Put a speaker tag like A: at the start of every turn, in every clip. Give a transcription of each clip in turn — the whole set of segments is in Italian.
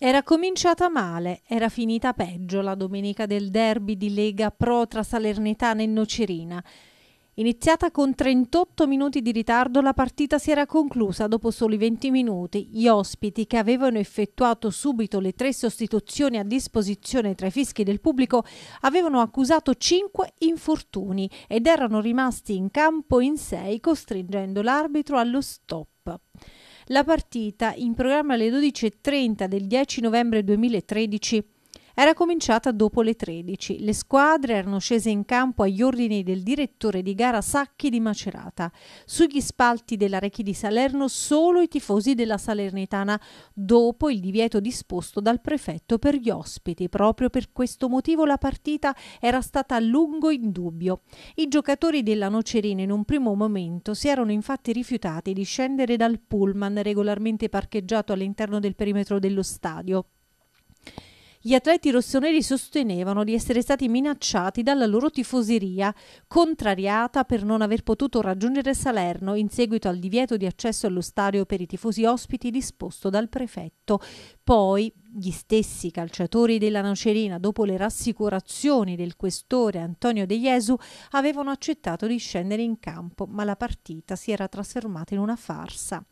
A: Era cominciata male, era finita peggio la domenica del derby di Lega Pro tra Salernitana e Nocerina. Iniziata con 38 minuti di ritardo, la partita si era conclusa dopo soli 20 minuti. Gli ospiti, che avevano effettuato subito le tre sostituzioni a disposizione tra i fischi del pubblico, avevano accusato 5 infortuni ed erano rimasti in campo in 6, costringendo l'arbitro allo stop la partita in programma alle 12.30 del 10 novembre 2013 era cominciata dopo le 13. Le squadre erano scese in campo agli ordini del direttore di gara Sacchi di Macerata. Sugli spalti della Recchi di Salerno solo i tifosi della Salernitana, dopo il divieto disposto dal prefetto per gli ospiti. Proprio per questo motivo la partita era stata a lungo in dubbio. I giocatori della Nocerina in un primo momento si erano infatti rifiutati di scendere dal pullman regolarmente parcheggiato all'interno del perimetro dello stadio. Gli atleti rossoneri sostenevano di essere stati minacciati dalla loro tifoseria, contrariata per non aver potuto raggiungere Salerno in seguito al divieto di accesso allo stadio per i tifosi ospiti disposto dal prefetto. Poi, gli stessi calciatori della Nocerina, dopo le rassicurazioni del questore Antonio De Jesu, avevano accettato di scendere in campo, ma la partita si era trasformata in una farsa.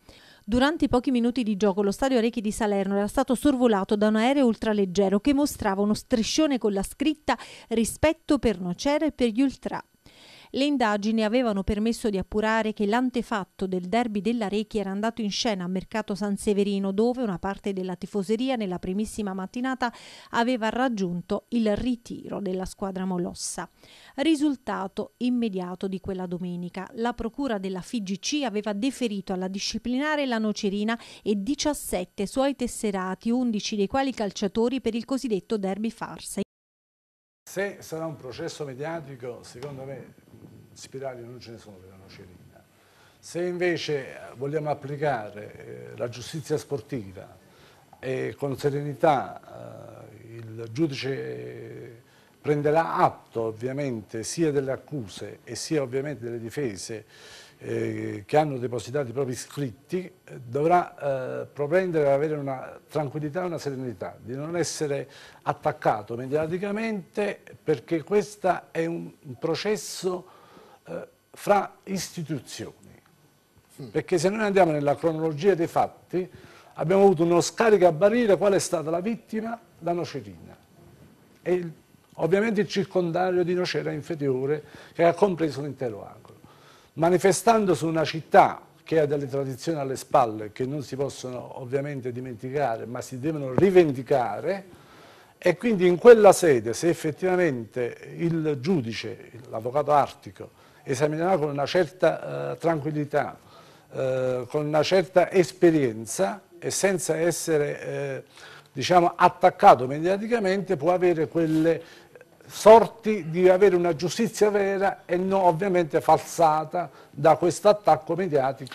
A: Durante i pochi minuti di gioco lo stadio Arechi di Salerno era stato sorvolato da un aereo ultraleggero che mostrava uno striscione con la scritta rispetto per Nocera e per gli ultra le indagini avevano permesso di appurare che l'antefatto del derby della Rechi era andato in scena a Mercato San Severino dove una parte della tifoseria nella primissima mattinata aveva raggiunto il ritiro della squadra Molossa. Risultato immediato di quella domenica. La procura della FIGC aveva deferito alla disciplinare la Nocerina e 17 suoi tesserati, 11 dei quali calciatori per il cosiddetto derby farsa.
B: Se sarà un processo mediatico, secondo me spirali non ce ne sono della nocerina. Se invece eh, vogliamo applicare eh, la giustizia sportiva e con serenità eh, il giudice prenderà atto ovviamente sia delle accuse e sia ovviamente delle difese eh, che hanno depositato i propri scritti, eh, dovrà eh, propendere ad avere una tranquillità e una serenità, di non essere attaccato mediaticamente perché questo è un processo eh, fra istituzioni, mm. perché se noi andiamo nella cronologia dei fatti abbiamo avuto uno scarico a barile qual è stata la vittima, la nocerina e il, ovviamente il circondario di Nocera inferiore che ha compreso l'intero angolo. Manifestando su una città che ha delle tradizioni alle spalle che non si possono ovviamente dimenticare ma si devono rivendicare e quindi in quella sede se effettivamente il giudice, l'avvocato Artico, esaminerà con una certa eh, tranquillità, eh, con una certa esperienza e senza essere eh, diciamo, attaccato mediaticamente può avere quelle sorti di avere una giustizia vera e non ovviamente falsata da questo attacco mediatico